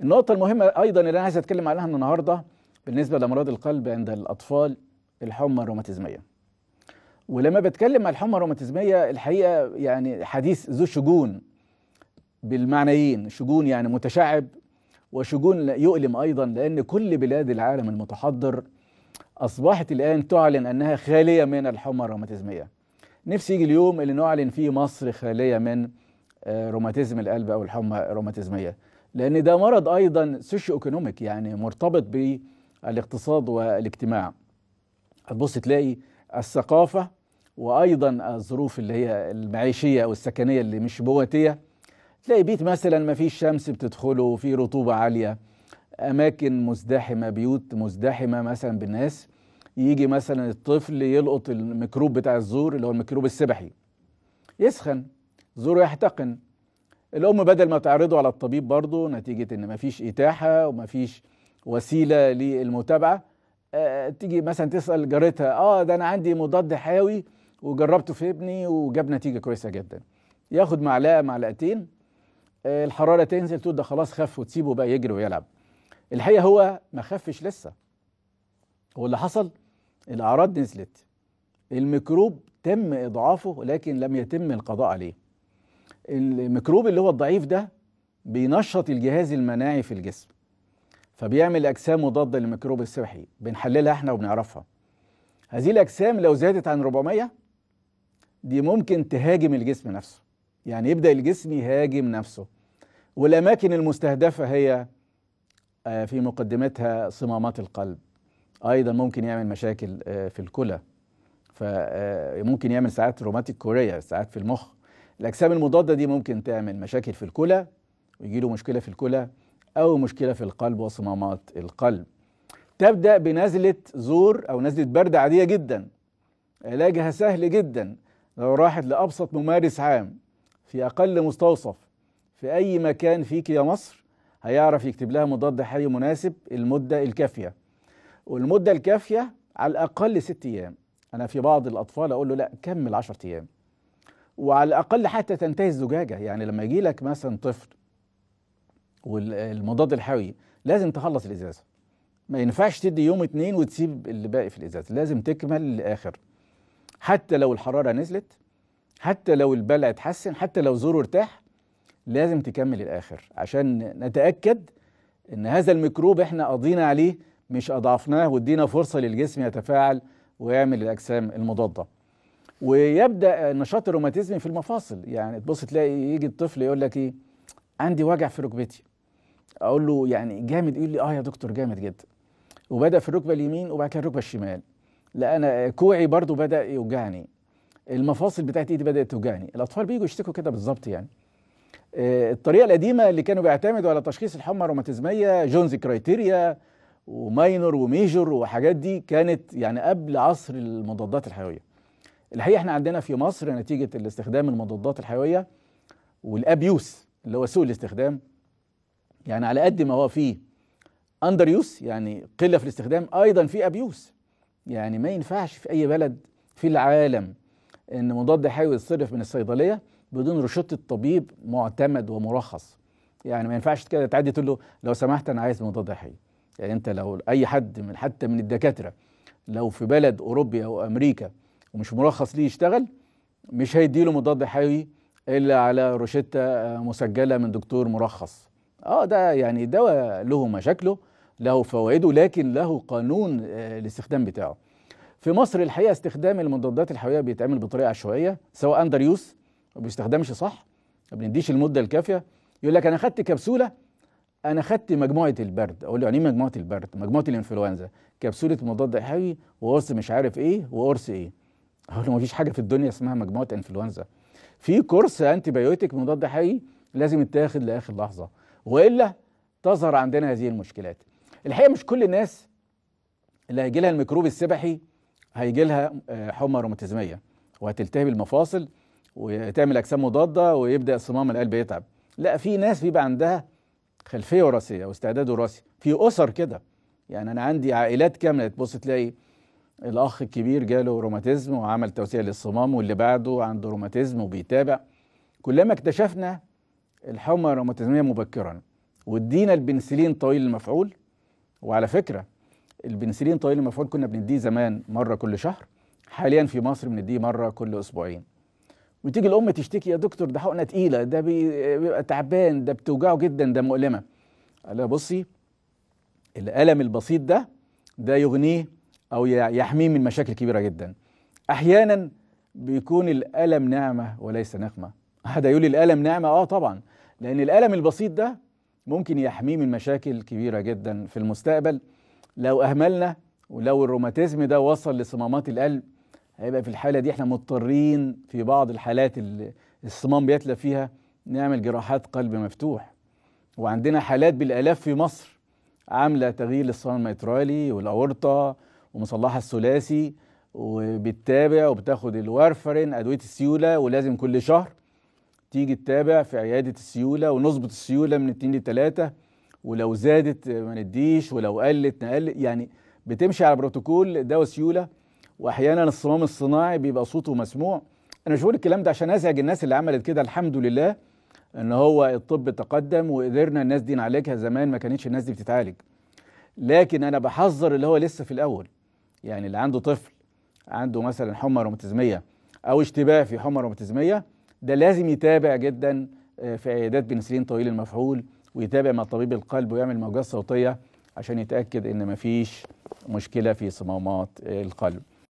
النقطة المهمة أيضا اللي أنا عايز أتكلم عنها النهاردة بالنسبة لأمراض القلب عند الأطفال الحمى الروماتيزمية ولما بتكلم عن الحمى الروماتيزمية الحقيقة يعني حديث ذو شجون بالمعنيين شجون يعني متشعب وشجون يؤلم أيضا لأن كل بلاد العالم المتحضر أصبحت الآن تعلن أنها خالية من الحمى الروماتيزمية نفسي يجي اليوم اللي نعلن فيه مصر خالية من آه، روماتيزم القلب أو الحمى الروماتيزمية لأن ده مرض أيضا سوشي ايكونوميك يعني مرتبط بالاقتصاد والاجتماع هتبص تلاقي الثقافة وأيضا الظروف اللي هي المعيشية أو السكنية اللي مش بواتية تلاقي بيت مثلا ما فيش شمس بتدخله في رطوبة عالية أماكن مزدحمة بيوت مزدحمة مثلا بالناس يجي مثلا الطفل يلقط الميكروب بتاع الزور اللي هو الميكروب السبحي يسخن زوره يحتقن الام بدل ما تعرضه على الطبيب برضه نتيجه ان مفيش اتاحه ومفيش وسيله للمتابعه آه، تيجي مثلا تسال جارتها اه ده انا عندي مضاد حيوي وجربته في ابني وجاب نتيجه كويسه جدا ياخد معلقه معلقتين آه، الحراره تنزل تقول ده خلاص خف وتسيبه بقى يجري ويلعب الحقيقه هو ما خفش لسه هو اللي حصل الاعراض نزلت الميكروب تم اضعافه لكن لم يتم القضاء عليه الميكروب اللي هو الضعيف ده بينشط الجهاز المناعي في الجسم فبيعمل اجسام مضاده للميكروب السبحي بنحللها احنا وبنعرفها هذه الاجسام لو زادت عن 400 دي ممكن تهاجم الجسم نفسه يعني يبدا الجسم يهاجم نفسه والاماكن المستهدفه هي آه، في مقدمتها صمامات القلب ايضا ممكن يعمل مشاكل آه، في الكلى فممكن آه، يعمل ساعات روماتيك كوريا ساعات في المخ الاجسام المضاده دي ممكن تعمل مشاكل في الكلى ويجي له مشكله في الكلى او مشكله في القلب وصمامات القلب تبدا بنزله زور او نزله برد عاديه جدا علاجها سهل جدا لو راحت لابسط ممارس عام في اقل مستوصف في اي مكان فيك يا مصر هيعرف يكتب لها مضاد حيوي مناسب المده الكافيه والمده الكافيه على الاقل ست ايام انا في بعض الاطفال اقول له لا كمل 10 ايام وعلى الاقل حتى تنتهي الزجاجه يعني لما يجي لك مثلا طفل والمضاد الحيوي لازم تخلص الازازه ما ينفعش تدي يوم اتنين وتسيب اللي باقي في الازازه لازم تكمل للاخر حتى لو الحراره نزلت حتى لو البلع اتحسن حتى لو زوره ارتاح لازم تكمل الاخر عشان نتاكد ان هذا الميكروب احنا قضينا عليه مش اضعفناه وادينا فرصه للجسم يتفاعل ويعمل الاجسام المضاده ويبدا نشاط الروماتيزم في المفاصل يعني تبص تلاقي يجي الطفل يقول لك ايه عندي وجع في ركبتي اقول له يعني جامد يقول لي اه يا دكتور جامد جدا وبدا في الركبه اليمين وبعد كده الركبه الشمال لا انا كوعي برضو بدا يوجعني المفاصل بتاعت ايدي بدات توجعني الاطفال بييجوا يشتكوا كده بالظبط يعني آه، الطريقه القديمه اللي كانوا بيعتمدوا على تشخيص الحمى الروماتيزميه جونز كرايتيريا وماينور وميجور وحاجات دي كانت يعني قبل عصر المضادات الحيويه الحقيقه احنا عندنا في مصر نتيجه الاستخدام المضادات الحيويه والابيوس اللي هو سوء الاستخدام يعني على قد ما هو فيه اندر يوس يعني قله في الاستخدام ايضا في ابيوس يعني ما ينفعش في اي بلد في العالم ان مضاد حيوي يتصرف من الصيدليه بدون رشدة طبيب معتمد ومرخص يعني ما ينفعش كده تعدي تقول له لو سمحت انا عايز مضاد حيوي يعني انت لو اي حد من حتى من الدكاتره لو في بلد اوروبي او امريكا ومش مرخص ليه يشتغل مش هيديله مضاد حيوي الا على روشتة آه، مسجلة من دكتور مرخص اه ده يعني دواء له مشاكله له فوائده لكن له قانون آه، الاستخدام بتاعه في مصر الحقيقة استخدام المضادات الحيوية بيتعمل بطريقة عشوائية سواء اندر يوز ما بيستخدمش صح ما بنديش المدة الكافية يقول لك انا خدت كبسولة انا خدت مجموعة البرد اقول له يعني ايه مجموعة البرد مجموعة الانفلونزا كبسولة مضاد حيوي وقرص مش عارف ايه وقرص ايه هو ما فيش حاجه في الدنيا اسمها مجموعه انفلونزا في كورس انتي بايوتيك مضاد حيوي لازم يتاخد لاخر لحظه والا تظهر عندنا هذه المشكلات الحقيقه مش كل الناس اللي هيجي لها الميكروب السبحي هيجي لها آه، حمى روماتيزميه وهتلتهب المفاصل وتعمل اجسام مضاده ويبدا صمام القلب يتعب لا في ناس بيبقى عندها خلفيه وراثيه واستعداد وراثي في اسر كده يعني انا عندي عائلات كامله تبص تلاقي الاخ الكبير جاله روماتيزم وعمل توسيع للصمام واللي بعده عنده روماتيزم وبيتابع كلما اكتشفنا الحمى الروماتيزميه مبكرا وادينا البنسلين طويل المفعول وعلى فكره البنسلين طويل المفعول كنا بنديه زمان مره كل شهر حاليا في مصر بنديه مره كل اسبوعين وتيجي الام تشتكي يا دكتور ده حقنه تقيله ده بيبقى تعبان ده بتوجعه جدا ده مؤلمه قال لها بصي الالم البسيط ده ده يغنيه أو يحميه من مشاكل كبيرة جدا أحيانا بيكون الألم نعمة وليس نقمة هذا يقول الألم نعمة آه طبعا لأن الألم البسيط ده ممكن يحميه من مشاكل كبيرة جدا في المستقبل لو أهملنا ولو الروماتيزم ده وصل لصمامات القلب هيبقى في الحالة دي احنا مضطرين في بعض الحالات اللي الصمام بيتلى فيها نعمل جراحات قلب مفتوح وعندنا حالات بالآلاف في مصر عاملة تغيير للصمام الميترالي والأورطة ومصلحها الثلاثي وبتتابع وبتاخد الوارفرين ادويه السيوله ولازم كل شهر تيجي تتابع في عياده السيوله ونظبط السيوله من اتنين لتلاته ولو زادت ما نديش ولو قلت نقل يعني بتمشي على بروتوكول دواء سيوله واحيانا الصمام الصناعي بيبقى صوته مسموع انا مش بقول الكلام ده عشان ازعج الناس اللي عملت كده الحمد لله ان هو الطب تقدم وقدرنا الناس دي نعالجها زمان ما كانتش الناس دي بتتعالج لكن انا بحذر اللي هو لسه في الاول يعني اللي عنده طفل عنده مثلا حمى روماتيزميه او اشتباه في حمى روماتيزميه ده لازم يتابع جدا آه، في عيادات بنسلين طويل المفعول ويتابع مع طبيب القلب ويعمل موجات صوتيه عشان يتاكد ان مفيش مشكله في صمامات القلب